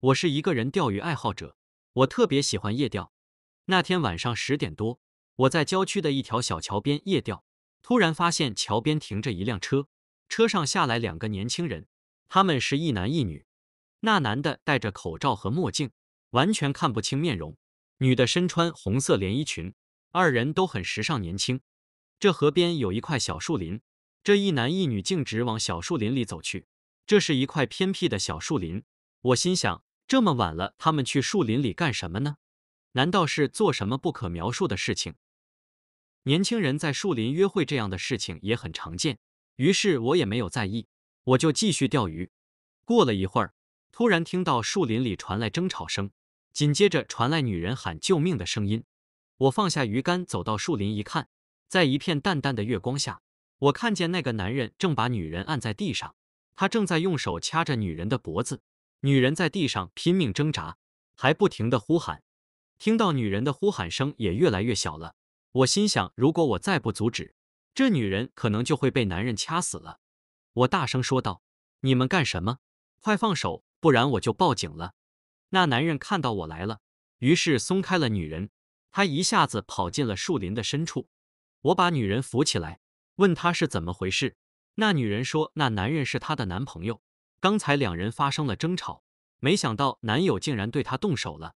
我是一个人钓鱼爱好者，我特别喜欢夜钓。那天晚上十点多，我在郊区的一条小桥边夜钓，突然发现桥边停着一辆车，车上下来两个年轻人，他们是一男一女。那男的戴着口罩和墨镜，完全看不清面容；女的身穿红色连衣裙，二人都很时尚年轻。这河边有一块小树林，这一男一女径直往小树林里走去。这是一块偏僻的小树林，我心想。这么晚了，他们去树林里干什么呢？难道是做什么不可描述的事情？年轻人在树林约会这样的事情也很常见，于是我也没有在意，我就继续钓鱼。过了一会儿，突然听到树林里传来争吵声，紧接着传来女人喊救命的声音。我放下鱼竿，走到树林一看，在一片淡淡的月光下，我看见那个男人正把女人按在地上，他正在用手掐着女人的脖子。女人在地上拼命挣扎，还不停的呼喊。听到女人的呼喊声也越来越小了，我心想：如果我再不阻止，这女人可能就会被男人掐死了。我大声说道：“你们干什么？快放手，不然我就报警了！”那男人看到我来了，于是松开了女人。他一下子跑进了树林的深处。我把女人扶起来，问她是怎么回事。那女人说：“那男人是她的男朋友。”刚才两人发生了争吵，没想到男友竟然对她动手了。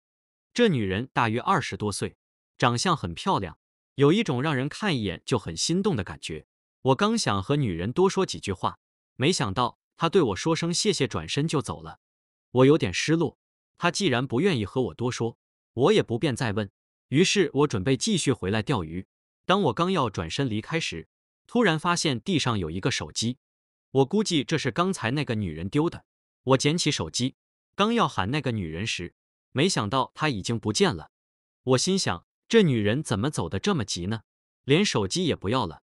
这女人大约二十多岁，长相很漂亮，有一种让人看一眼就很心动的感觉。我刚想和女人多说几句话，没想到她对我说声谢谢，转身就走了。我有点失落，她既然不愿意和我多说，我也不便再问。于是我准备继续回来钓鱼。当我刚要转身离开时，突然发现地上有一个手机。我估计这是刚才那个女人丢的。我捡起手机，刚要喊那个女人时，没想到她已经不见了。我心想，这女人怎么走得这么急呢？连手机也不要了。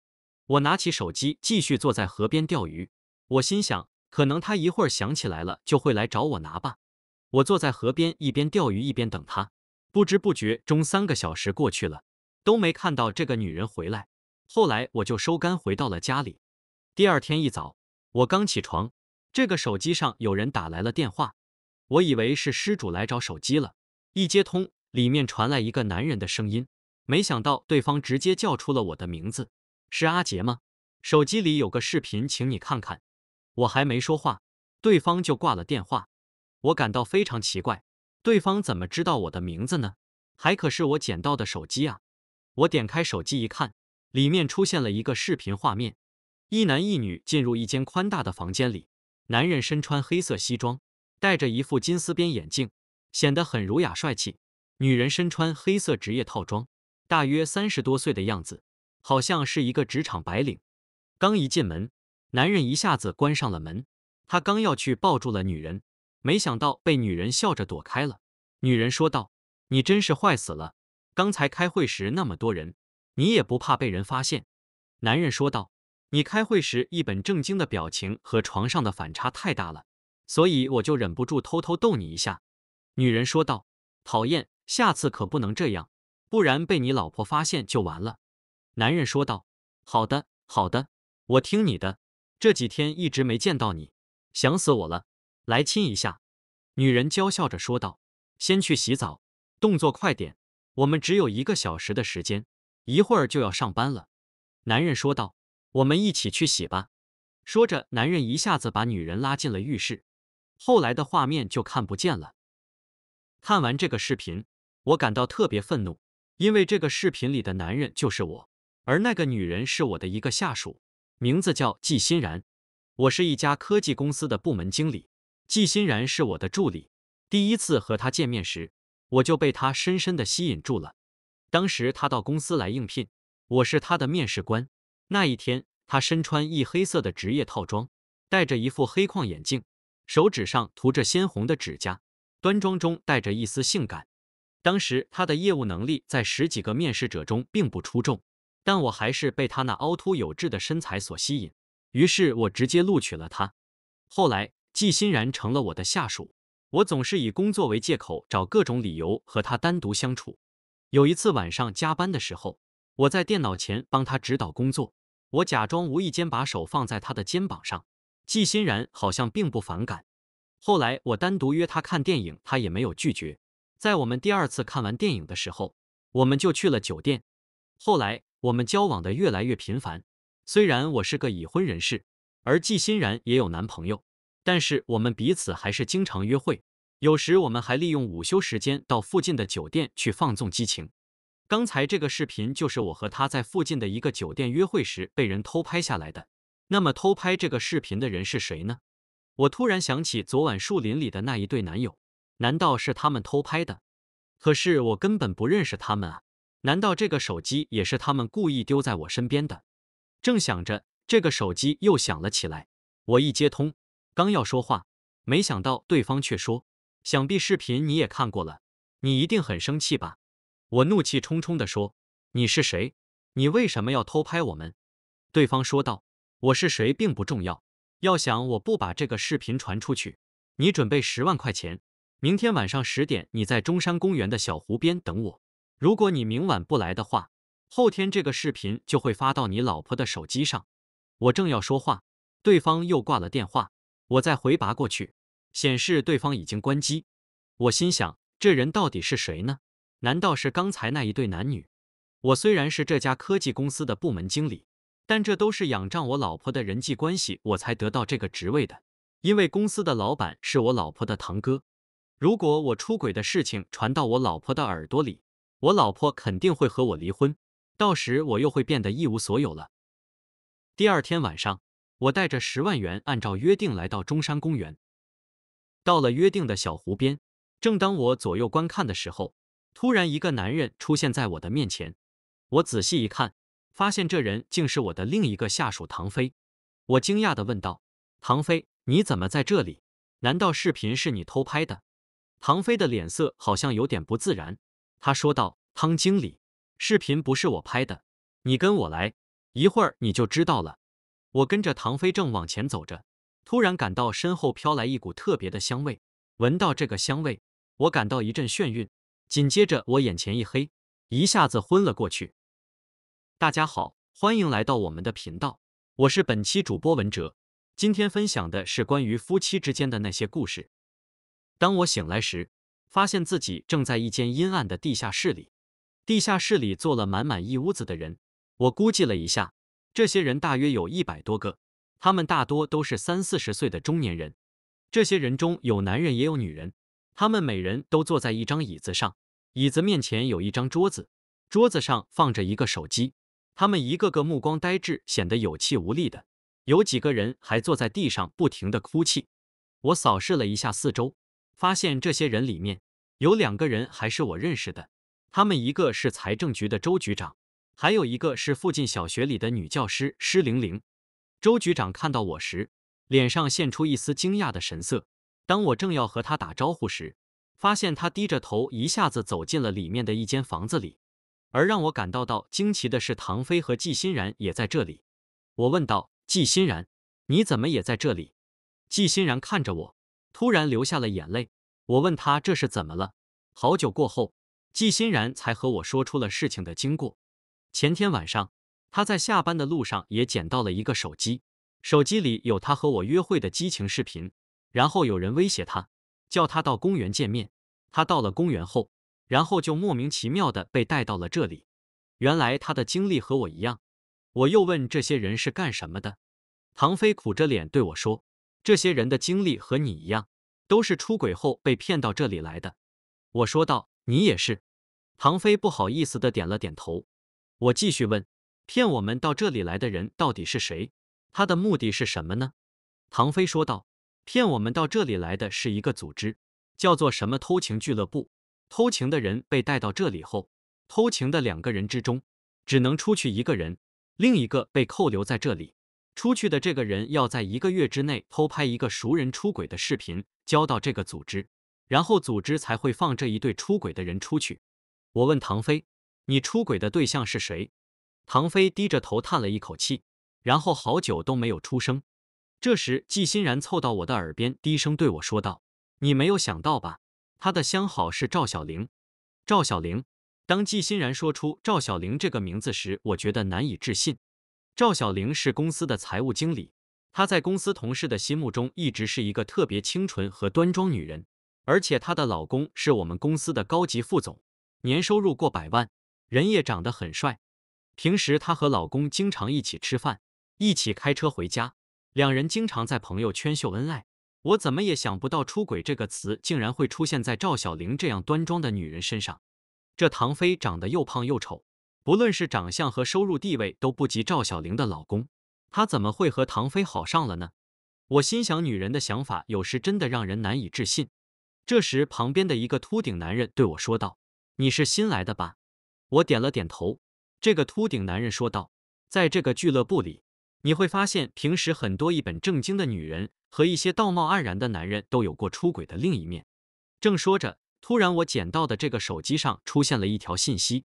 我拿起手机，继续坐在河边钓鱼。我心想，可能她一会儿想起来了，就会来找我拿吧。我坐在河边，一边钓鱼一边等她。不知不觉中，三个小时过去了，都没看到这个女人回来。后来我就收竿回到了家里。第二天一早。我刚起床，这个手机上有人打来了电话，我以为是失主来找手机了。一接通，里面传来一个男人的声音，没想到对方直接叫出了我的名字，是阿杰吗？手机里有个视频，请你看看。我还没说话，对方就挂了电话。我感到非常奇怪，对方怎么知道我的名字呢？还可是我捡到的手机啊！我点开手机一看，里面出现了一个视频画面。一男一女进入一间宽大的房间里，男人身穿黑色西装，戴着一副金丝边眼镜，显得很儒雅帅气。女人身穿黑色职业套装，大约三十多岁的样子，好像是一个职场白领。刚一进门，男人一下子关上了门，他刚要去抱住了女人，没想到被女人笑着躲开了。女人说道：“你真是坏死了！刚才开会时那么多人，你也不怕被人发现？”男人说道。你开会时一本正经的表情和床上的反差太大了，所以我就忍不住偷偷逗你一下。”女人说道，“讨厌，下次可不能这样，不然被你老婆发现就完了。”男人说道，“好的，好的，我听你的。这几天一直没见到你，想死我了，来亲一下。”女人娇笑着说道，“先去洗澡，动作快点，我们只有一个小时的时间，一会儿就要上班了。”男人说道。我们一起去洗吧。”说着，男人一下子把女人拉进了浴室。后来的画面就看不见了。看完这个视频，我感到特别愤怒，因为这个视频里的男人就是我，而那个女人是我的一个下属，名字叫季欣然。我是一家科技公司的部门经理，季欣然是我的助理。第一次和她见面时，我就被她深深的吸引住了。当时她到公司来应聘，我是她的面试官。那一天，他身穿一黑色的职业套装，戴着一副黑框眼镜，手指上涂着鲜红的指甲，端庄中带着一丝性感。当时他的业务能力在十几个面试者中并不出众，但我还是被他那凹凸有致的身材所吸引。于是我直接录取了他。后来，季欣然成了我的下属，我总是以工作为借口，找各种理由和他单独相处。有一次晚上加班的时候，我在电脑前帮他指导工作。我假装无意间把手放在他的肩膀上，季欣然好像并不反感。后来我单独约他看电影，他也没有拒绝。在我们第二次看完电影的时候，我们就去了酒店。后来我们交往的越来越频繁，虽然我是个已婚人士，而季欣然也有男朋友，但是我们彼此还是经常约会。有时我们还利用午休时间到附近的酒店去放纵激情。刚才这个视频就是我和他在附近的一个酒店约会时被人偷拍下来的。那么偷拍这个视频的人是谁呢？我突然想起昨晚树林里的那一对男友，难道是他们偷拍的？可是我根本不认识他们啊！难道这个手机也是他们故意丢在我身边的？正想着，这个手机又响了起来。我一接通，刚要说话，没想到对方却说：“想必视频你也看过了，你一定很生气吧？”我怒气冲冲的说：“你是谁？你为什么要偷拍我们？”对方说道：“我是谁并不重要，要想我不把这个视频传出去，你准备十万块钱。明天晚上十点，你在中山公园的小湖边等我。如果你明晚不来的话，后天这个视频就会发到你老婆的手机上。”我正要说话，对方又挂了电话。我再回拨过去，显示对方已经关机。我心想：这人到底是谁呢？难道是刚才那一对男女？我虽然是这家科技公司的部门经理，但这都是仰仗我老婆的人际关系，我才得到这个职位的。因为公司的老板是我老婆的堂哥，如果我出轨的事情传到我老婆的耳朵里，我老婆肯定会和我离婚，到时我又会变得一无所有了。第二天晚上，我带着十万元，按照约定来到中山公园。到了约定的小湖边，正当我左右观看的时候，突然，一个男人出现在我的面前。我仔细一看，发现这人竟是我的另一个下属唐飞。我惊讶的问道：“唐飞，你怎么在这里？难道视频是你偷拍的？”唐飞的脸色好像有点不自然，他说道：“汤经理，视频不是我拍的。你跟我来，一会儿你就知道了。”我跟着唐飞正往前走着，突然感到身后飘来一股特别的香味。闻到这个香味，我感到一阵眩晕。紧接着，我眼前一黑，一下子昏了过去。大家好，欢迎来到我们的频道，我是本期主播文哲。今天分享的是关于夫妻之间的那些故事。当我醒来时，发现自己正在一间阴暗的地下室里。地下室里坐了满满一屋子的人，我估计了一下，这些人大约有一百多个。他们大多都是三四十岁的中年人。这些人中有男人，也有女人。他们每人都坐在一张椅子上，椅子面前有一张桌子，桌子上放着一个手机。他们一个个目光呆滞，显得有气无力的。有几个人还坐在地上，不停的哭泣。我扫视了一下四周，发现这些人里面有两个人还是我认识的。他们一个是财政局的周局长，还有一个是附近小学里的女教师施玲玲。周局长看到我时，脸上现出一丝惊讶的神色。当我正要和他打招呼时，发现他低着头一下子走进了里面的一间房子里。而让我感到到惊奇的是，唐飞和季欣然也在这里。我问道：“季欣然，你怎么也在这里？”季欣然看着我，突然流下了眼泪。我问他这是怎么了。好久过后，季欣然才和我说出了事情的经过。前天晚上，他在下班的路上也捡到了一个手机，手机里有他和我约会的激情视频。然后有人威胁他，叫他到公园见面。他到了公园后，然后就莫名其妙的被带到了这里。原来他的经历和我一样。我又问这些人是干什么的。唐飞苦着脸对我说：“这些人的经历和你一样，都是出轨后被骗到这里来的。”我说道：“你也是。”唐飞不好意思的点了点头。我继续问：“骗我们到这里来的人到底是谁？他的目的是什么呢？”唐飞说道。骗我们到这里来的是一个组织，叫做什么偷情俱乐部。偷情的人被带到这里后，偷情的两个人之中，只能出去一个人，另一个被扣留在这里。出去的这个人要在一个月之内偷拍一个熟人出轨的视频，交到这个组织，然后组织才会放这一对出轨的人出去。我问唐飞：“你出轨的对象是谁？”唐飞低着头叹了一口气，然后好久都没有出声。这时，季欣然凑到我的耳边，低声对我说道：“你没有想到吧？他的相好是赵小玲。”赵小玲。当季欣然说出赵小玲这个名字时，我觉得难以置信。赵小玲是公司的财务经理，她在公司同事的心目中一直是一个特别清纯和端庄女人。而且她的老公是我们公司的高级副总，年收入过百万，人也长得很帅。平时她和老公经常一起吃饭，一起开车回家。两人经常在朋友圈秀恩爱，我怎么也想不到“出轨”这个词竟然会出现在赵小玲这样端庄的女人身上。这唐飞长得又胖又丑，不论是长相和收入地位都不及赵小玲的老公，他怎么会和唐飞好上了呢？我心想，女人的想法有时真的让人难以置信。这时，旁边的一个秃顶男人对我说道：“你是新来的吧？”我点了点头。这个秃顶男人说道：“在这个俱乐部里。”你会发现，平时很多一本正经的女人和一些道貌岸然的男人都有过出轨的另一面。正说着，突然我捡到的这个手机上出现了一条信息：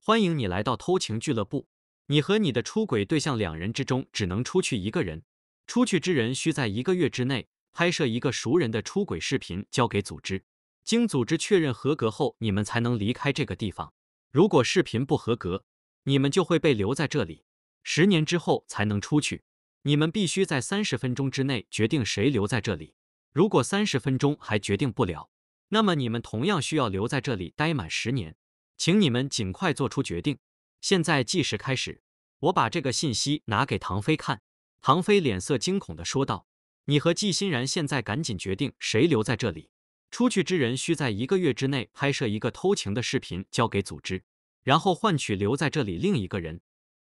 欢迎你来到偷情俱乐部。你和你的出轨对象两人之中只能出去一个人，出去之人需在一个月之内拍摄一个熟人的出轨视频交给组织，经组织确认合格后，你们才能离开这个地方。如果视频不合格，你们就会被留在这里。十年之后才能出去，你们必须在三十分钟之内决定谁留在这里。如果三十分钟还决定不了，那么你们同样需要留在这里待满十年。请你们尽快做出决定。现在计时开始，我把这个信息拿给唐飞看。唐飞脸色惊恐的说道：“你和季欣然现在赶紧决定谁留在这里。出去之人需在一个月之内拍摄一个偷情的视频交给组织，然后换取留在这里另一个人。”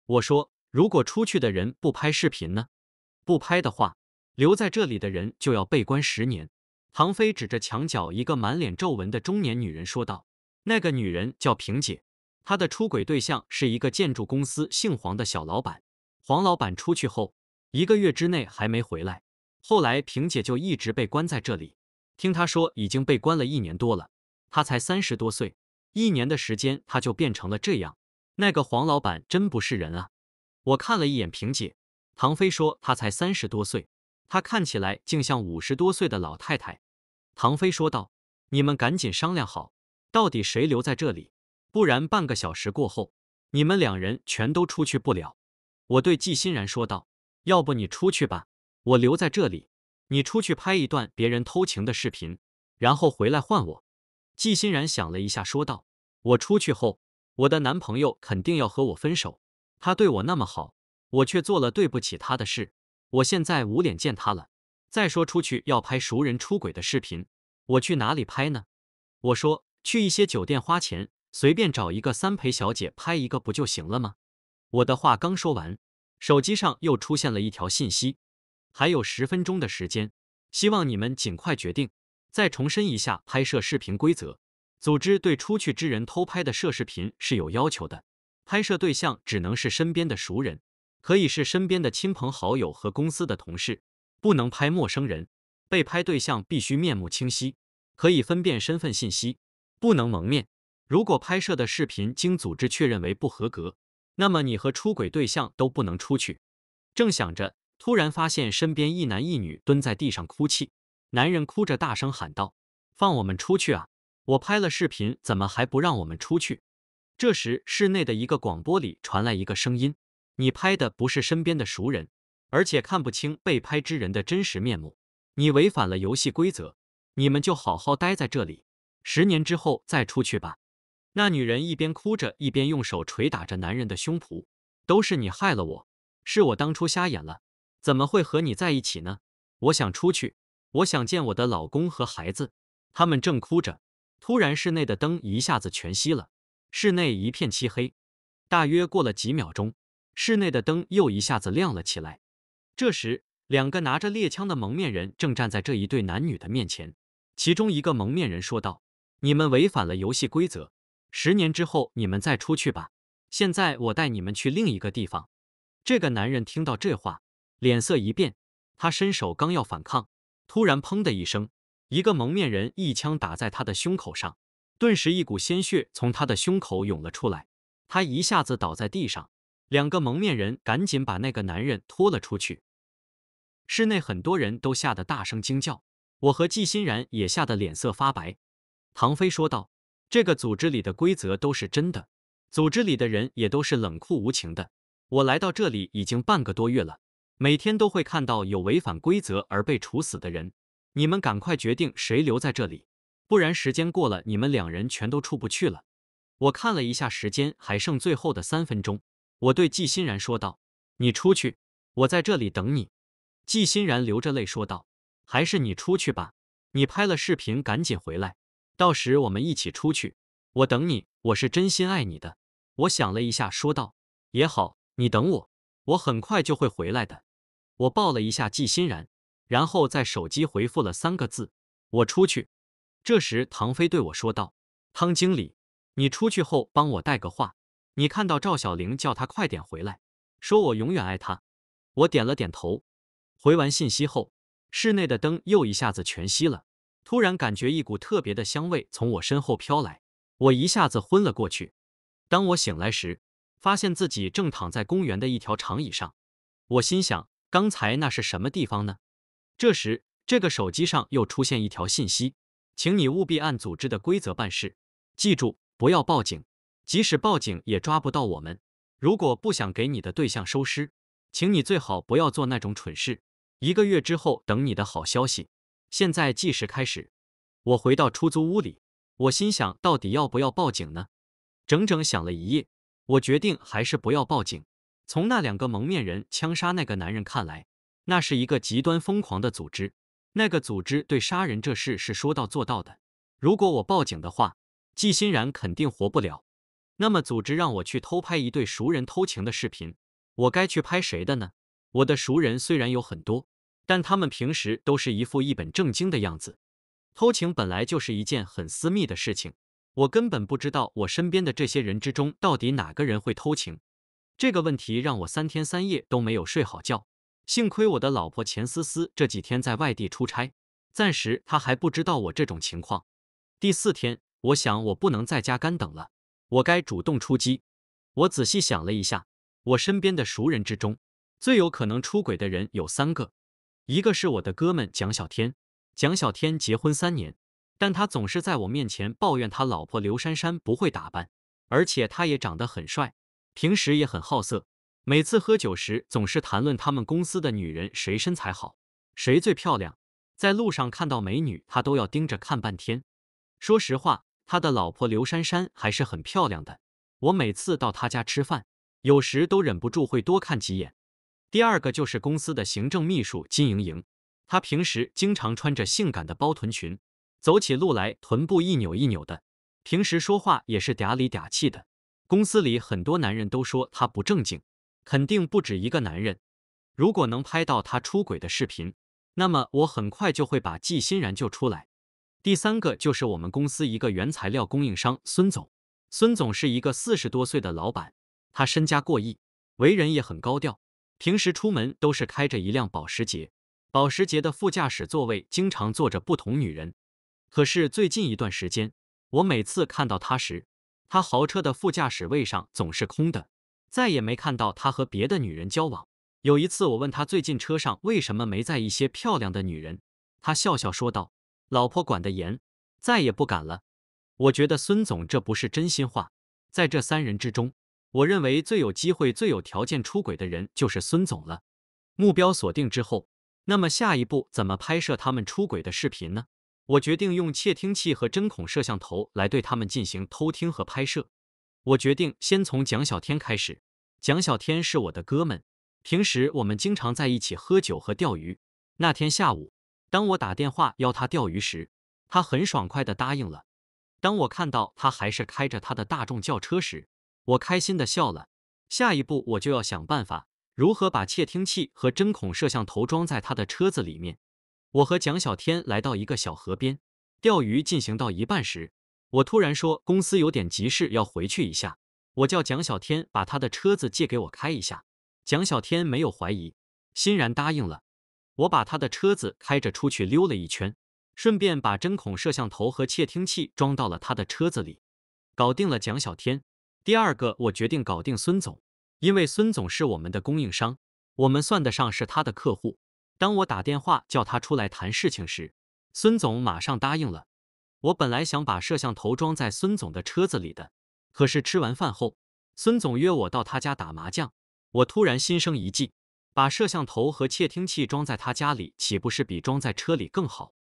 我说。如果出去的人不拍视频呢？不拍的话，留在这里的人就要被关十年。唐飞指着墙角一个满脸皱纹的中年女人说道：“那个女人叫萍姐，她的出轨对象是一个建筑公司姓黄的小老板。黄老板出去后，一个月之内还没回来，后来萍姐就一直被关在这里。听她说，已经被关了一年多了。她才三十多岁，一年的时间她就变成了这样。那个黄老板真不是人啊！”我看了一眼萍姐，唐飞说：“她才三十多岁，她看起来竟像五十多岁的老太太。”唐飞说道：“你们赶紧商量好，到底谁留在这里，不然半个小时过后，你们两人全都出去不了。”我对季欣然说道：“要不你出去吧，我留在这里，你出去拍一段别人偷情的视频，然后回来换我。”季欣然想了一下，说道：“我出去后，我的男朋友肯定要和我分手。”他对我那么好，我却做了对不起他的事，我现在无脸见他了。再说出去要拍熟人出轨的视频，我去哪里拍呢？我说去一些酒店花钱，随便找一个三陪小姐拍一个不就行了吗？我的话刚说完，手机上又出现了一条信息，还有十分钟的时间，希望你们尽快决定。再重申一下拍摄视频规则，组织对出去之人偷拍的摄视频是有要求的。拍摄对象只能是身边的熟人，可以是身边的亲朋好友和公司的同事，不能拍陌生人。被拍对象必须面目清晰，可以分辨身份信息，不能蒙面。如果拍摄的视频经组织确认为不合格，那么你和出轨对象都不能出去。正想着，突然发现身边一男一女蹲在地上哭泣，男人哭着大声喊道：“放我们出去啊！我拍了视频，怎么还不让我们出去？”这时，室内的一个广播里传来一个声音：“你拍的不是身边的熟人，而且看不清被拍之人的真实面目，你违反了游戏规则。你们就好好待在这里，十年之后再出去吧。”那女人一边哭着，一边用手捶打着男人的胸脯：“都是你害了我，是我当初瞎眼了，怎么会和你在一起呢？我想出去，我想见我的老公和孩子。”他们正哭着，突然室内的灯一下子全熄了。室内一片漆黑，大约过了几秒钟，室内的灯又一下子亮了起来。这时，两个拿着猎枪的蒙面人正站在这一对男女的面前。其中一个蒙面人说道：“你们违反了游戏规则，十年之后你们再出去吧。现在我带你们去另一个地方。”这个男人听到这话，脸色一变，他伸手刚要反抗，突然“砰”的一声，一个蒙面人一枪打在他的胸口上。顿时，一股鲜血从他的胸口涌了出来，他一下子倒在地上。两个蒙面人赶紧把那个男人拖了出去。室内很多人都吓得大声惊叫，我和纪欣然也吓得脸色发白。唐飞说道：“这个组织里的规则都是真的，组织里的人也都是冷酷无情的。我来到这里已经半个多月了，每天都会看到有违反规则而被处死的人。你们赶快决定谁留在这里。”不然时间过了，你们两人全都出不去了。我看了一下时间，还剩最后的三分钟。我对季欣然说道：“你出去，我在这里等你。”季欣然流着泪说道：“还是你出去吧，你拍了视频，赶紧回来，到时我们一起出去。我等你，我是真心爱你的。”我想了一下，说道：“也好，你等我，我很快就会回来的。”我抱了一下季欣然，然后在手机回复了三个字：“我出去。”这时，唐飞对我说道：“汤经理，你出去后帮我带个话，你看到赵小玲，叫她快点回来，说我永远爱她。”我点了点头。回完信息后，室内的灯又一下子全熄了。突然，感觉一股特别的香味从我身后飘来，我一下子昏了过去。当我醒来时，发现自己正躺在公园的一条长椅上。我心想：刚才那是什么地方呢？这时，这个手机上又出现一条信息。请你务必按组织的规则办事，记住不要报警，即使报警也抓不到我们。如果不想给你的对象收尸，请你最好不要做那种蠢事。一个月之后等你的好消息。现在计时开始。我回到出租屋里，我心想到底要不要报警呢？整整想了一夜，我决定还是不要报警。从那两个蒙面人枪杀那个男人看来，那是一个极端疯狂的组织。那个组织对杀人这事是说到做到的。如果我报警的话，季欣然肯定活不了。那么，组织让我去偷拍一对熟人偷情的视频，我该去拍谁的呢？我的熟人虽然有很多，但他们平时都是一副一本正经的样子。偷情本来就是一件很私密的事情，我根本不知道我身边的这些人之中到底哪个人会偷情。这个问题让我三天三夜都没有睡好觉。幸亏我的老婆钱思思这几天在外地出差，暂时她还不知道我这种情况。第四天，我想我不能在家干等了，我该主动出击。我仔细想了一下，我身边的熟人之中，最有可能出轨的人有三个，一个是我的哥们蒋小天。蒋小天结婚三年，但他总是在我面前抱怨他老婆刘珊珊不会打扮，而且他也长得很帅，平时也很好色。每次喝酒时，总是谈论他们公司的女人谁身材好，谁最漂亮。在路上看到美女，他都要盯着看半天。说实话，他的老婆刘珊珊还是很漂亮的。我每次到他家吃饭，有时都忍不住会多看几眼。第二个就是公司的行政秘书金莹莹，她平时经常穿着性感的包臀裙，走起路来臀部一扭一扭的。平时说话也是嗲里嗲气的，公司里很多男人都说她不正经。肯定不止一个男人。如果能拍到他出轨的视频，那么我很快就会把季欣然救出来。第三个就是我们公司一个原材料供应商孙总。孙总是一个四十多岁的老板，他身家过亿，为人也很高调，平时出门都是开着一辆保时捷。保时捷的副驾驶座位经常坐着不同女人。可是最近一段时间，我每次看到他时，他豪车的副驾驶位上总是空的。再也没看到他和别的女人交往。有一次，我问他最近车上为什么没在一些漂亮的女人，他笑笑说道：“老婆管得严，再也不敢了。”我觉得孙总这不是真心话。在这三人之中，我认为最有机会、最有条件出轨的人就是孙总了。目标锁定之后，那么下一步怎么拍摄他们出轨的视频呢？我决定用窃听器和针孔摄像头来对他们进行偷听和拍摄。我决定先从蒋小天开始。蒋小天是我的哥们，平时我们经常在一起喝酒和钓鱼。那天下午，当我打电话要他钓鱼时，他很爽快的答应了。当我看到他还是开着他的大众轿车时，我开心的笑了。下一步我就要想办法如何把窃听器和针孔摄像头装在他的车子里面。我和蒋小天来到一个小河边钓鱼，进行到一半时。我突然说公司有点急事要回去一下，我叫蒋小天把他的车子借给我开一下。蒋小天没有怀疑，欣然答应了。我把他的车子开着出去溜了一圈，顺便把针孔摄像头和窃听器装到了他的车子里，搞定了蒋小天。第二个，我决定搞定孙总，因为孙总是我们的供应商，我们算得上是他的客户。当我打电话叫他出来谈事情时，孙总马上答应了。我本来想把摄像头装在孙总的车子里的，可是吃完饭后，孙总约我到他家打麻将，我突然心生一计，把摄像头和窃听器装在他家里，岂不是比装在车里更好？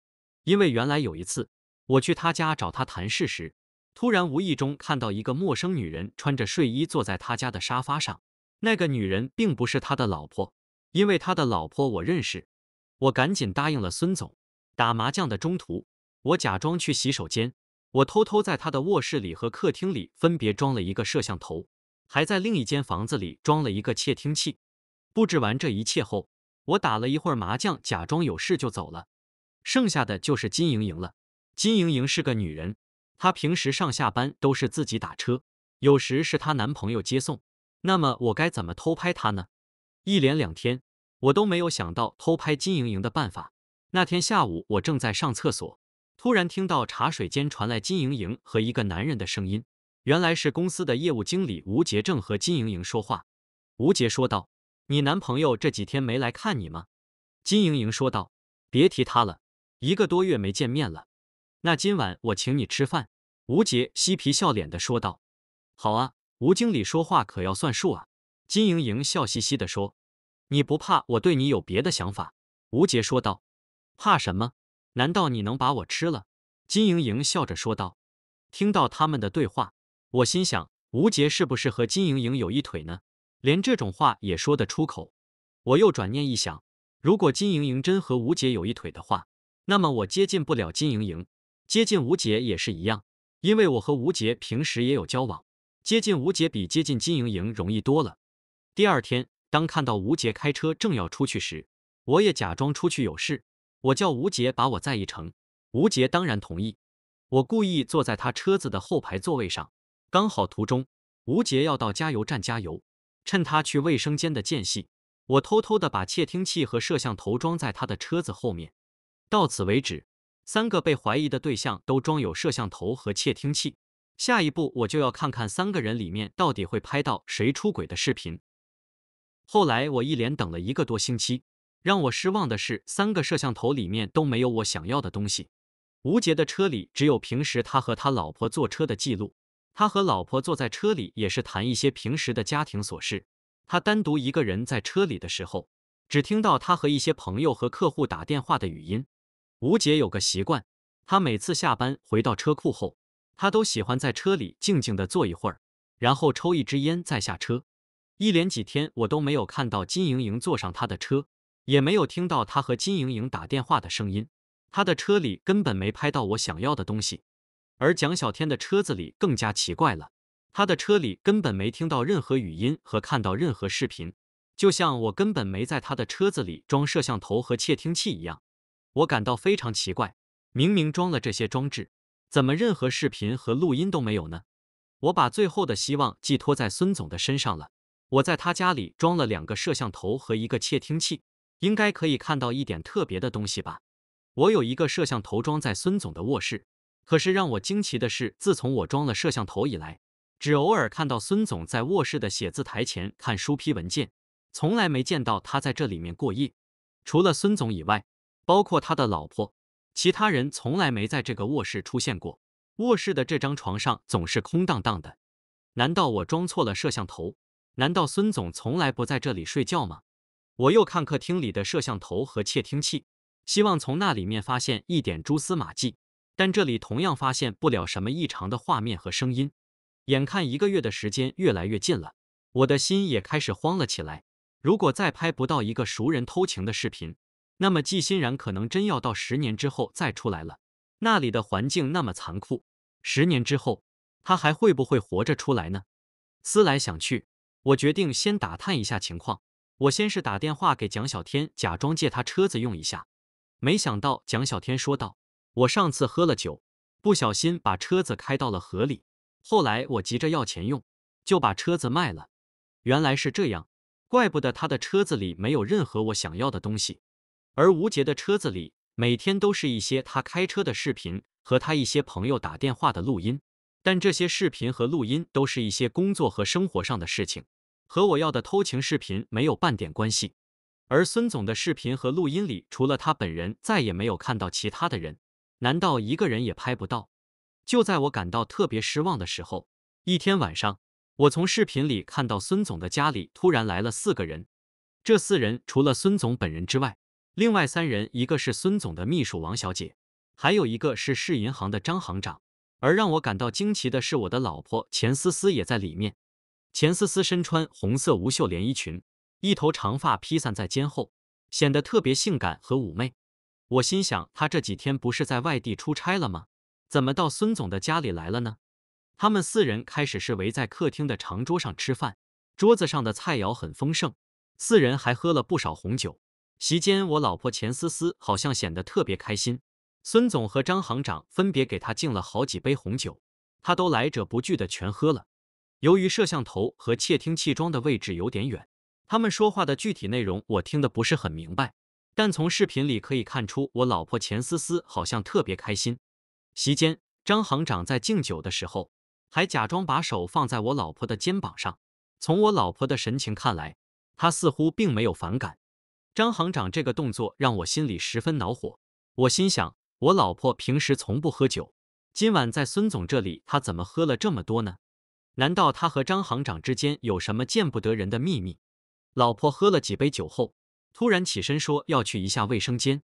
因为原来有一次我去他家找他谈事时，突然无意中看到一个陌生女人穿着睡衣坐在他家的沙发上，那个女人并不是他的老婆，因为他的老婆我认识，我赶紧答应了孙总。打麻将的中途。我假装去洗手间，我偷偷在他的卧室里和客厅里分别装了一个摄像头，还在另一间房子里装了一个窃听器。布置完这一切后，我打了一会儿麻将，假装有事就走了。剩下的就是金莹莹了。金莹莹是个女人，她平时上下班都是自己打车，有时是她男朋友接送。那么我该怎么偷拍她呢？一连两天，我都没有想到偷拍金莹莹的办法。那天下午，我正在上厕所。突然听到茶水间传来金莹莹和一个男人的声音，原来是公司的业务经理吴杰正和金莹莹说话。吴杰说道：“你男朋友这几天没来看你吗？”金莹莹说道：“别提他了，一个多月没见面了。”“那今晚我请你吃饭。”吴杰嬉皮笑脸的说道。“好啊，吴经理说话可要算数啊。”金莹莹笑嘻嘻的说。“你不怕我对你有别的想法？”吴杰说道。“怕什么？”难道你能把我吃了？”金莹莹笑着说道。听到他们的对话，我心想：吴杰是不是和金莹莹有一腿呢？连这种话也说得出口。我又转念一想，如果金莹莹真和吴杰有一腿的话，那么我接近不了金莹莹，接近吴杰也是一样，因为我和吴杰平时也有交往，接近吴杰比接近金莹莹容易多了。第二天，当看到吴杰开车正要出去时，我也假装出去有事。我叫吴杰把我载一程，吴杰当然同意。我故意坐在他车子的后排座位上，刚好途中，吴杰要到加油站加油，趁他去卫生间的间隙，我偷偷的把窃听器和摄像头装在他的车子后面。到此为止，三个被怀疑的对象都装有摄像头和窃听器。下一步我就要看看三个人里面到底会拍到谁出轨的视频。后来我一连等了一个多星期。让我失望的是，三个摄像头里面都没有我想要的东西。吴杰的车里只有平时他和他老婆坐车的记录。他和老婆坐在车里也是谈一些平时的家庭琐事。他单独一个人在车里的时候，只听到他和一些朋友和客户打电话的语音。吴杰有个习惯，他每次下班回到车库后，他都喜欢在车里静静的坐一会儿，然后抽一支烟再下车。一连几天，我都没有看到金莹莹坐上他的车。也没有听到他和金莹莹打电话的声音，他的车里根本没拍到我想要的东西。而蒋小天的车子里更加奇怪了，他的车里根本没听到任何语音和看到任何视频，就像我根本没在他的车子里装摄像头和窃听器一样。我感到非常奇怪，明明装了这些装置，怎么任何视频和录音都没有呢？我把最后的希望寄托在孙总的身上了，我在他家里装了两个摄像头和一个窃听器。应该可以看到一点特别的东西吧。我有一个摄像头装在孙总的卧室，可是让我惊奇的是，自从我装了摄像头以来，只偶尔看到孙总在卧室的写字台前看书批文件，从来没见到他在这里面过夜。除了孙总以外，包括他的老婆，其他人从来没在这个卧室出现过。卧室的这张床上总是空荡荡的。难道我装错了摄像头？难道孙总从来不在这里睡觉吗？我又看客厅里的摄像头和窃听器，希望从那里面发现一点蛛丝马迹，但这里同样发现不了什么异常的画面和声音。眼看一个月的时间越来越近了，我的心也开始慌了起来。如果再拍不到一个熟人偷情的视频，那么季欣然可能真要到十年之后再出来了。那里的环境那么残酷，十年之后，他还会不会活着出来呢？思来想去，我决定先打探一下情况。我先是打电话给蒋小天，假装借他车子用一下，没想到蒋小天说道：“我上次喝了酒，不小心把车子开到了河里，后来我急着要钱用，就把车子卖了。”原来是这样，怪不得他的车子里没有任何我想要的东西。而吴杰的车子里每天都是一些他开车的视频和他一些朋友打电话的录音，但这些视频和录音都是一些工作和生活上的事情。和我要的偷情视频没有半点关系，而孙总的视频和录音里，除了他本人，再也没有看到其他的人。难道一个人也拍不到？就在我感到特别失望的时候，一天晚上，我从视频里看到孙总的家里突然来了四个人。这四人除了孙总本人之外，另外三人一个是孙总的秘书王小姐，还有一个是市银行的张行长。而让我感到惊奇的是，我的老婆钱思思也在里面。钱思思身穿红色无袖连衣裙，一头长发披散在肩后，显得特别性感和妩媚。我心想，她这几天不是在外地出差了吗？怎么到孙总的家里来了呢？他们四人开始是围在客厅的长桌上吃饭，桌子上的菜肴很丰盛，四人还喝了不少红酒。席间，我老婆钱思思好像显得特别开心，孙总和张行长分别给她敬了好几杯红酒，她都来者不拒的全喝了。由于摄像头和窃听器装的位置有点远，他们说话的具体内容我听得不是很明白。但从视频里可以看出，我老婆钱思思好像特别开心。席间，张行长在敬酒的时候，还假装把手放在我老婆的肩膀上。从我老婆的神情看来，她似乎并没有反感。张行长这个动作让我心里十分恼火。我心想，我老婆平时从不喝酒，今晚在孙总这里，她怎么喝了这么多呢？难道他和张行长之间有什么见不得人的秘密？老婆喝了几杯酒后，突然起身说要去一下卫生间。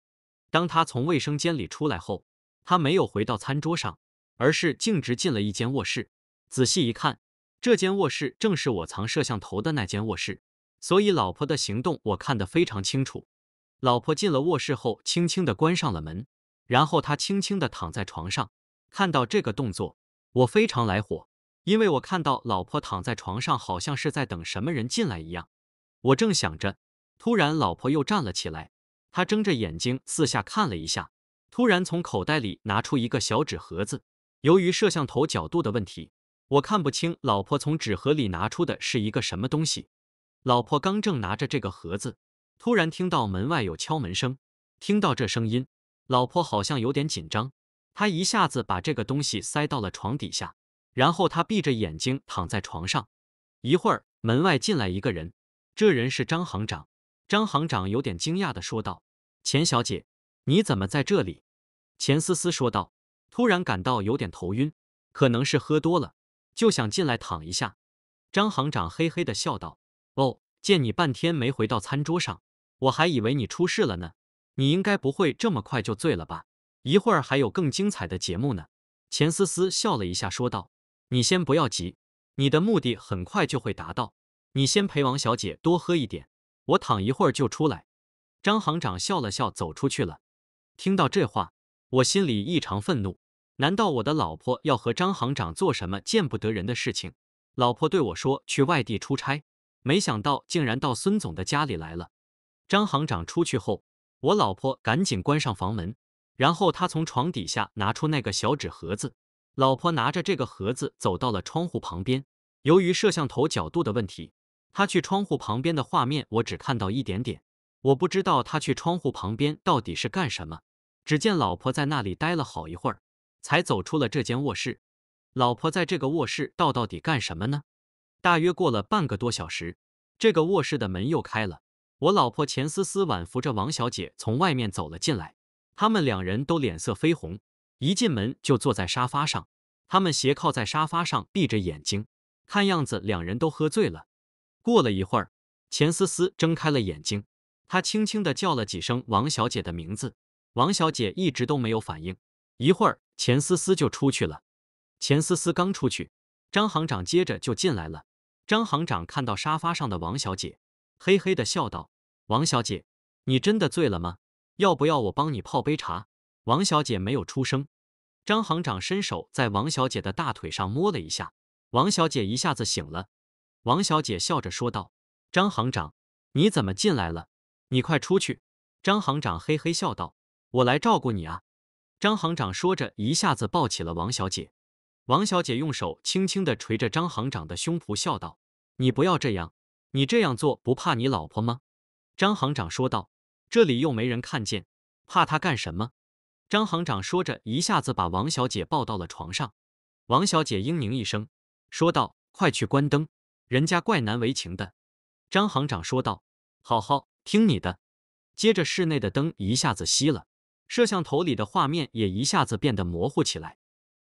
当他从卫生间里出来后，他没有回到餐桌上，而是径直进了一间卧室。仔细一看，这间卧室正是我藏摄像头的那间卧室，所以老婆的行动我看得非常清楚。老婆进了卧室后，轻轻地关上了门，然后她轻轻地躺在床上。看到这个动作，我非常来火。因为我看到老婆躺在床上，好像是在等什么人进来一样。我正想着，突然老婆又站了起来，她睁着眼睛四下看了一下，突然从口袋里拿出一个小纸盒子。由于摄像头角度的问题，我看不清老婆从纸盒里拿出的是一个什么东西。老婆刚正拿着这个盒子，突然听到门外有敲门声。听到这声音，老婆好像有点紧张，她一下子把这个东西塞到了床底下。然后他闭着眼睛躺在床上，一会儿门外进来一个人，这人是张行长。张行长有点惊讶的说道：“钱小姐，你怎么在这里？”钱思思说道：“突然感到有点头晕，可能是喝多了，就想进来躺一下。”张行长嘿嘿的笑道：“哦，见你半天没回到餐桌上，我还以为你出事了呢。你应该不会这么快就醉了吧？一会儿还有更精彩的节目呢。”钱思思笑了一下说道。你先不要急，你的目的很快就会达到。你先陪王小姐多喝一点，我躺一会儿就出来。张行长笑了笑，走出去了。听到这话，我心里异常愤怒。难道我的老婆要和张行长做什么见不得人的事情？老婆对我说去外地出差，没想到竟然到孙总的家里来了。张行长出去后，我老婆赶紧关上房门，然后她从床底下拿出那个小纸盒子。老婆拿着这个盒子走到了窗户旁边，由于摄像头角度的问题，他去窗户旁边的画面我只看到一点点，我不知道他去窗户旁边到底是干什么。只见老婆在那里待了好一会儿，才走出了这间卧室。老婆在这个卧室到到底干什么呢？大约过了半个多小时，这个卧室的门又开了，我老婆钱思思挽扶着王小姐从外面走了进来，他们两人都脸色绯红。一进门就坐在沙发上，他们斜靠在沙发上，闭着眼睛，看样子两人都喝醉了。过了一会儿，钱思思睁开了眼睛，她轻轻地叫了几声王小姐的名字，王小姐一直都没有反应。一会儿，钱思思就出去了。钱思思刚出去，张行长接着就进来了。张行长看到沙发上的王小姐，嘿嘿地笑道：“王小姐，你真的醉了吗？要不要我帮你泡杯茶？”王小姐没有出声。张行长伸手在王小姐的大腿上摸了一下，王小姐一下子醒了。王小姐笑着说道：“张行长，你怎么进来了？你快出去！”张行长嘿嘿笑道：“我来照顾你啊。”张行长说着，一下子抱起了王小姐。王小姐用手轻轻的捶着张行长的胸脯，笑道：“你不要这样，你这样做不怕你老婆吗？”张行长说道：“这里又没人看见，怕她干什么？”张行长说着，一下子把王小姐抱到了床上。王小姐嘤咛一声，说道：“快去关灯，人家怪难为情的。”张行长说道：“好好听你的。”接着，室内的灯一下子熄了，摄像头里的画面也一下子变得模糊起来。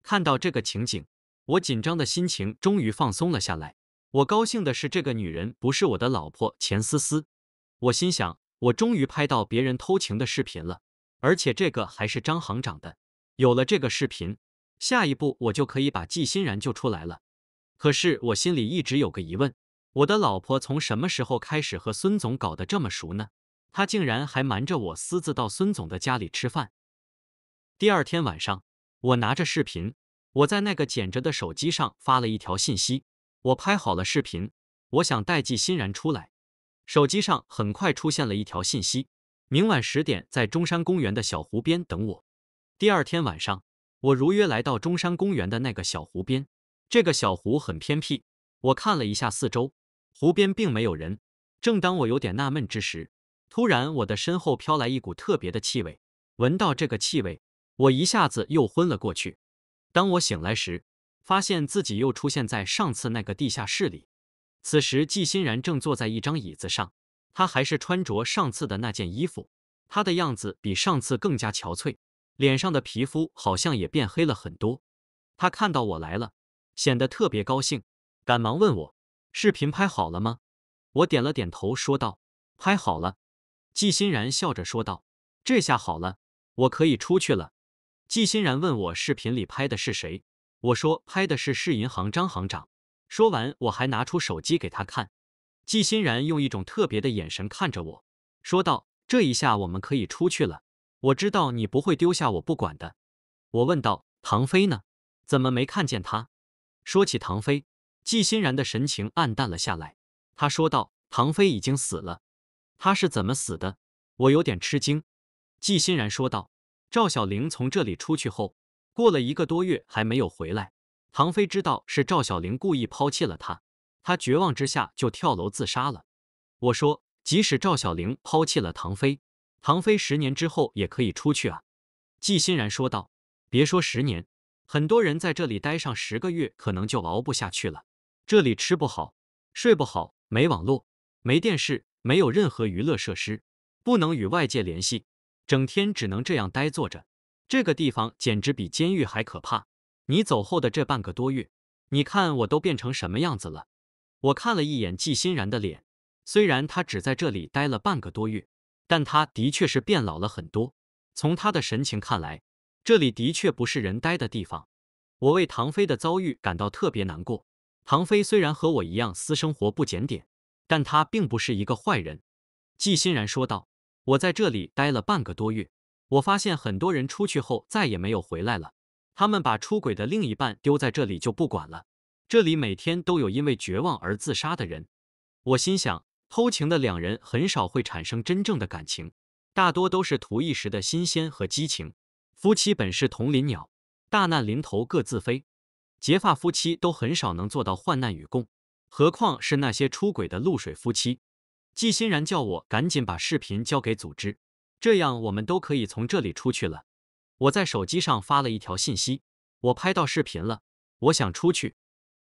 看到这个情景，我紧张的心情终于放松了下来。我高兴的是，这个女人不是我的老婆钱思思。我心想，我终于拍到别人偷情的视频了。而且这个还是张行长的。有了这个视频，下一步我就可以把季欣然救出来了。可是我心里一直有个疑问：我的老婆从什么时候开始和孙总搞得这么熟呢？她竟然还瞒着我私自到孙总的家里吃饭。第二天晚上，我拿着视频，我在那个捡着的手机上发了一条信息。我拍好了视频，我想带季欣然出来。手机上很快出现了一条信息。明晚十点，在中山公园的小湖边等我。第二天晚上，我如约来到中山公园的那个小湖边。这个小湖很偏僻，我看了一下四周，湖边并没有人。正当我有点纳闷之时，突然我的身后飘来一股特别的气味。闻到这个气味，我一下子又昏了过去。当我醒来时，发现自己又出现在上次那个地下室里。此时，季欣然正坐在一张椅子上。他还是穿着上次的那件衣服，他的样子比上次更加憔悴，脸上的皮肤好像也变黑了很多。他看到我来了，显得特别高兴，赶忙问我：“视频拍好了吗？”我点了点头，说道：“拍好了。”季欣然笑着说道：“这下好了，我可以出去了。”季欣然问我：“视频里拍的是谁？”我说：“拍的是市银行张行长。”说完，我还拿出手机给他看。季欣然用一种特别的眼神看着我，说道：“这一下我们可以出去了。我知道你不会丢下我不管的。”我问道：“唐飞呢？怎么没看见他？”说起唐飞，季欣然的神情暗淡了下来。他说道：“唐飞已经死了。他是怎么死的？”我有点吃惊。季欣然说道：“赵小玲从这里出去后，过了一个多月还没有回来。唐飞知道是赵小玲故意抛弃了他。”他绝望之下就跳楼自杀了。我说：“即使赵小玲抛弃了唐飞，唐飞十年之后也可以出去啊。”季欣然说道：“别说十年，很多人在这里待上十个月，可能就熬不下去了。这里吃不好，睡不好，没网络，没电视，没有任何娱乐设施，不能与外界联系，整天只能这样呆坐着。这个地方简直比监狱还可怕。你走后的这半个多月，你看我都变成什么样子了？”我看了一眼季欣然的脸，虽然他只在这里待了半个多月，但他的确是变老了很多。从他的神情看来，这里的确不是人待的地方。我为唐飞的遭遇感到特别难过。唐飞虽然和我一样私生活不检点，但他并不是一个坏人。季欣然说道：“我在这里待了半个多月，我发现很多人出去后再也没有回来了。他们把出轨的另一半丢在这里就不管了。”这里每天都有因为绝望而自杀的人，我心想，偷情的两人很少会产生真正的感情，大多都是图一时的新鲜和激情。夫妻本是同林鸟，大难临头各自飞，结发夫妻都很少能做到患难与共，何况是那些出轨的露水夫妻。季欣然叫我赶紧把视频交给组织，这样我们都可以从这里出去了。我在手机上发了一条信息，我拍到视频了，我想出去。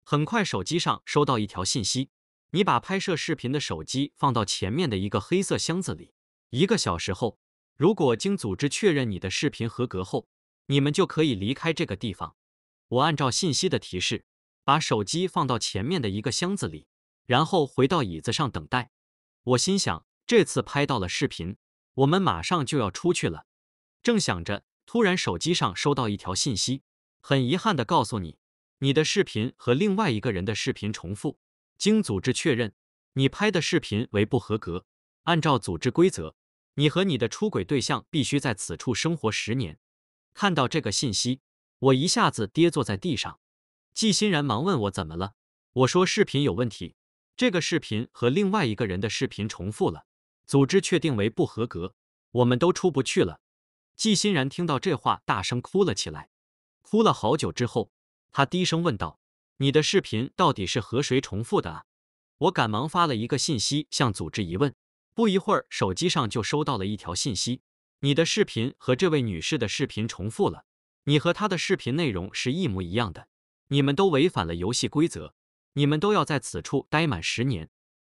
很快，手机上收到一条信息：“你把拍摄视频的手机放到前面的一个黑色箱子里。一个小时后，如果经组织确认你的视频合格后，你们就可以离开这个地方。”我按照信息的提示，把手机放到前面的一个箱子里，然后回到椅子上等待。我心想，这次拍到了视频，我们马上就要出去了。正想着，突然手机上收到一条信息：“很遗憾地告诉你。”你的视频和另外一个人的视频重复，经组织确认，你拍的视频为不合格。按照组织规则，你和你的出轨对象必须在此处生活十年。看到这个信息，我一下子跌坐在地上。季欣然忙问我怎么了，我说视频有问题，这个视频和另外一个人的视频重复了，组织确定为不合格，我们都出不去了。季欣然听到这话，大声哭了起来，哭了好久之后。他低声问道：“你的视频到底是和谁重复的啊？”我赶忙发了一个信息向组织一问。不一会儿，手机上就收到了一条信息：“你的视频和这位女士的视频重复了，你和她的视频内容是一模一样的，你们都违反了游戏规则，你们都要在此处待满十年。”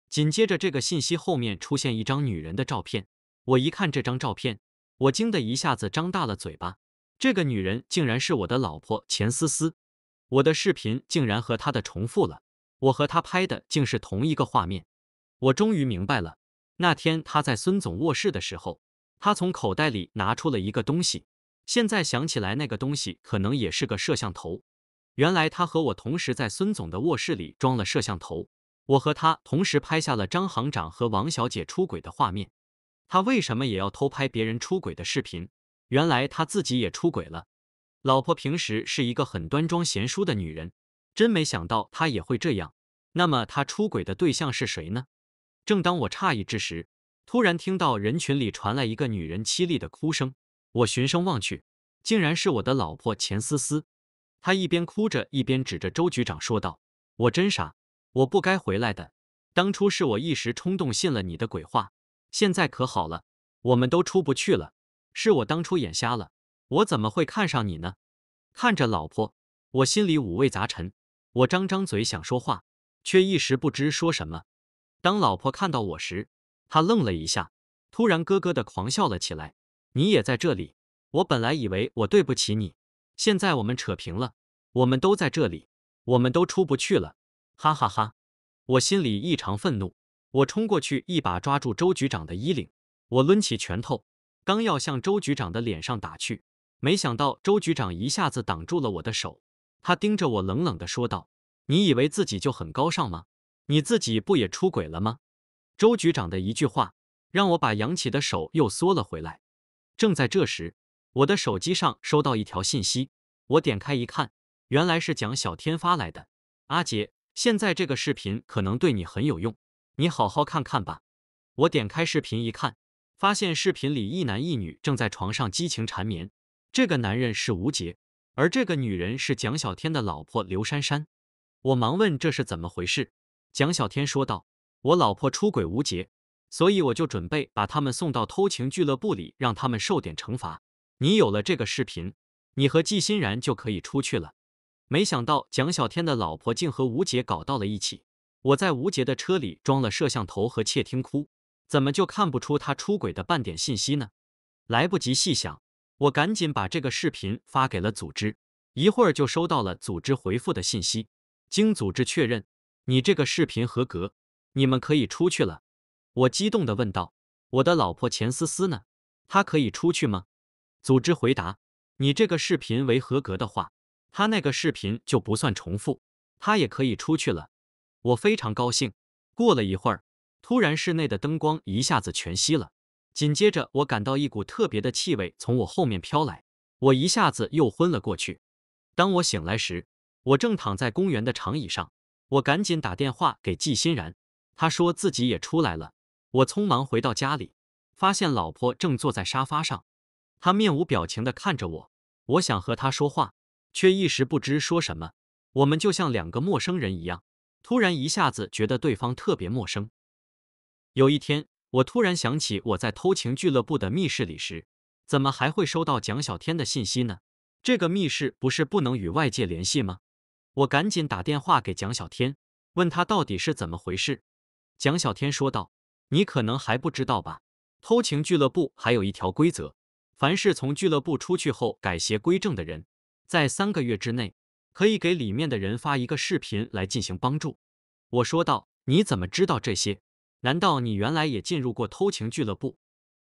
紧接着，这个信息后面出现一张女人的照片。我一看这张照片，我惊得一下子张大了嘴巴。这个女人竟然是我的老婆钱思思。我的视频竟然和他的重复了，我和他拍的竟是同一个画面。我终于明白了，那天他在孙总卧室的时候，他从口袋里拿出了一个东西。现在想起来，那个东西可能也是个摄像头。原来他和我同时在孙总的卧室里装了摄像头，我和他同时拍下了张行长和王小姐出轨的画面。他为什么也要偷拍别人出轨的视频？原来他自己也出轨了。老婆平时是一个很端庄贤淑的女人，真没想到她也会这样。那么她出轨的对象是谁呢？正当我诧异之时，突然听到人群里传来一个女人凄厉的哭声。我循声望去，竟然是我的老婆钱思思。她一边哭着，一边指着周局长说道：“我真傻，我不该回来的。当初是我一时冲动信了你的鬼话，现在可好了，我们都出不去了。是我当初眼瞎了。”我怎么会看上你呢？看着老婆，我心里五味杂陈。我张张嘴想说话，却一时不知说什么。当老婆看到我时，她愣了一下，突然咯咯的狂笑了起来。你也在这里！我本来以为我对不起你，现在我们扯平了。我们都在这里，我们都出不去了！哈哈哈！我心里异常愤怒，我冲过去一把抓住周局长的衣领，我抡起拳头，刚要向周局长的脸上打去。没想到周局长一下子挡住了我的手，他盯着我冷冷的说道：“你以为自己就很高尚吗？你自己不也出轨了吗？”周局长的一句话让我把扬起的手又缩了回来。正在这时，我的手机上收到一条信息，我点开一看，原来是蒋小天发来的：“阿杰，现在这个视频可能对你很有用，你好好看看吧。”我点开视频一看，发现视频里一男一女正在床上激情缠绵。这个男人是吴杰，而这个女人是蒋小天的老婆刘珊珊。我忙问这是怎么回事。蒋小天说道：“我老婆出轨吴杰，所以我就准备把他们送到偷情俱乐部里，让他们受点惩罚。你有了这个视频，你和季欣然就可以出去了。”没想到蒋小天的老婆竟和吴杰搞到了一起。我在吴杰的车里装了摄像头和窃听哭，怎么就看不出他出轨的半点信息呢？来不及细想。我赶紧把这个视频发给了组织，一会儿就收到了组织回复的信息。经组织确认，你这个视频合格，你们可以出去了。我激动地问道：“我的老婆钱思思呢？她可以出去吗？”组织回答：“你这个视频为合格的话，她那个视频就不算重复，她也可以出去了。”我非常高兴。过了一会儿，突然室内的灯光一下子全熄了。紧接着，我感到一股特别的气味从我后面飘来，我一下子又昏了过去。当我醒来时，我正躺在公园的长椅上。我赶紧打电话给季欣然，他说自己也出来了。我匆忙回到家里，发现老婆正坐在沙发上，她面无表情的看着我。我想和她说话，却一时不知说什么。我们就像两个陌生人一样，突然一下子觉得对方特别陌生。有一天。我突然想起，我在偷情俱乐部的密室里时，怎么还会收到蒋小天的信息呢？这个密室不是不能与外界联系吗？我赶紧打电话给蒋小天，问他到底是怎么回事。蒋小天说道：“你可能还不知道吧，偷情俱乐部还有一条规则，凡是从俱乐部出去后改邪归正的人，在三个月之内，可以给里面的人发一个视频来进行帮助。”我说道：“你怎么知道这些？”难道你原来也进入过偷情俱乐部？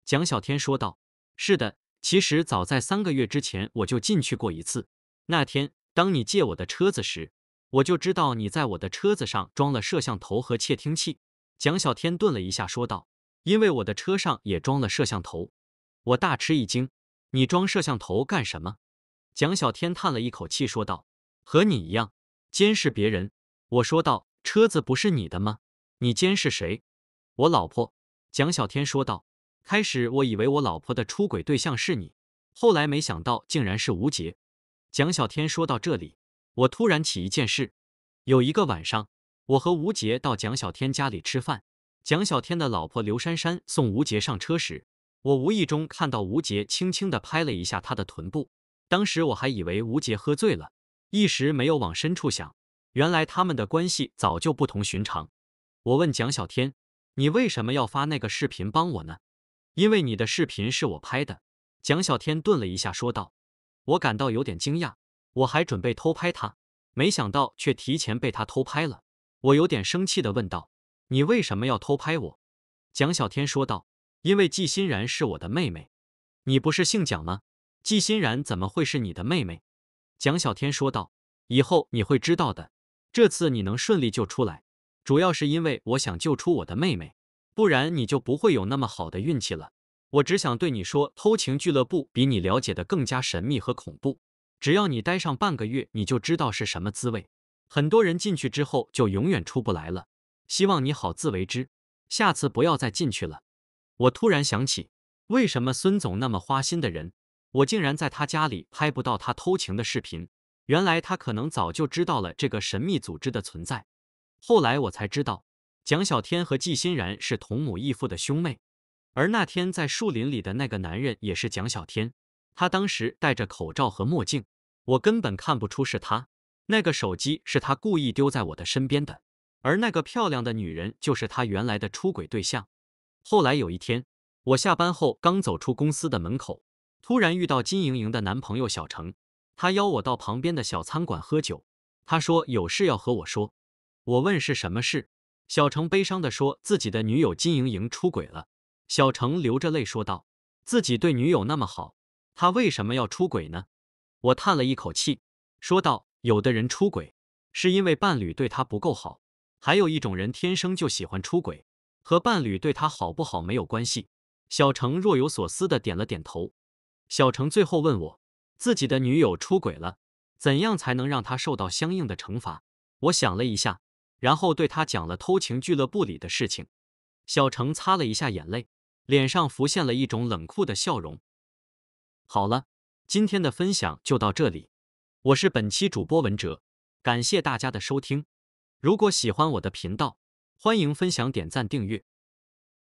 蒋小天说道。是的，其实早在三个月之前我就进去过一次。那天当你借我的车子时，我就知道你在我的车子上装了摄像头和窃听器。蒋小天顿了一下说道：“因为我的车上也装了摄像头。”我大吃一惊：“你装摄像头干什么？”蒋小天叹了一口气说道：“和你一样，监视别人。”我说道：“车子不是你的吗？你监视谁？”我老婆，蒋小天说道。开始我以为我老婆的出轨对象是你，后来没想到竟然是吴杰。蒋小天说到这里，我突然起一件事。有一个晚上，我和吴杰到蒋小天家里吃饭，蒋小天的老婆刘珊珊送吴杰上车时，我无意中看到吴杰轻轻地拍了一下他的臀部。当时我还以为吴杰喝醉了，一时没有往深处想。原来他们的关系早就不同寻常。我问蒋小天。你为什么要发那个视频帮我呢？因为你的视频是我拍的。蒋小天顿了一下说道：“我感到有点惊讶，我还准备偷拍他，没想到却提前被他偷拍了。”我有点生气的问道：“你为什么要偷拍我？”蒋小天说道：“因为季欣然是我的妹妹。”你不是姓蒋吗？季欣然怎么会是你的妹妹？蒋小天说道：“以后你会知道的。这次你能顺利救出来。”主要是因为我想救出我的妹妹，不然你就不会有那么好的运气了。我只想对你说，偷情俱乐部比你了解的更加神秘和恐怖。只要你待上半个月，你就知道是什么滋味。很多人进去之后就永远出不来了。希望你好自为之，下次不要再进去了。我突然想起，为什么孙总那么花心的人，我竟然在他家里拍不到他偷情的视频？原来他可能早就知道了这个神秘组织的存在。后来我才知道，蒋小天和季欣然是同母异父的兄妹，而那天在树林里的那个男人也是蒋小天。他当时戴着口罩和墨镜，我根本看不出是他。那个手机是他故意丢在我的身边的，而那个漂亮的女人就是他原来的出轨对象。后来有一天，我下班后刚走出公司的门口，突然遇到金莹莹的男朋友小程，他邀我到旁边的小餐馆喝酒，他说有事要和我说。我问是什么事，小程悲伤地说自己的女友金莹莹出轨了。小程流着泪说道：“自己对女友那么好，她为什么要出轨呢？”我叹了一口气，说道：“有的人出轨是因为伴侣对他不够好，还有一种人天生就喜欢出轨，和伴侣对他好不好没有关系。”小程若有所思的点了点头。小程最后问我：“自己的女友出轨了，怎样才能让她受到相应的惩罚？”我想了一下。然后对他讲了偷情俱乐部里的事情，小程擦了一下眼泪，脸上浮现了一种冷酷的笑容。好了，今天的分享就到这里，我是本期主播文哲，感谢大家的收听。如果喜欢我的频道，欢迎分享、点赞、订阅。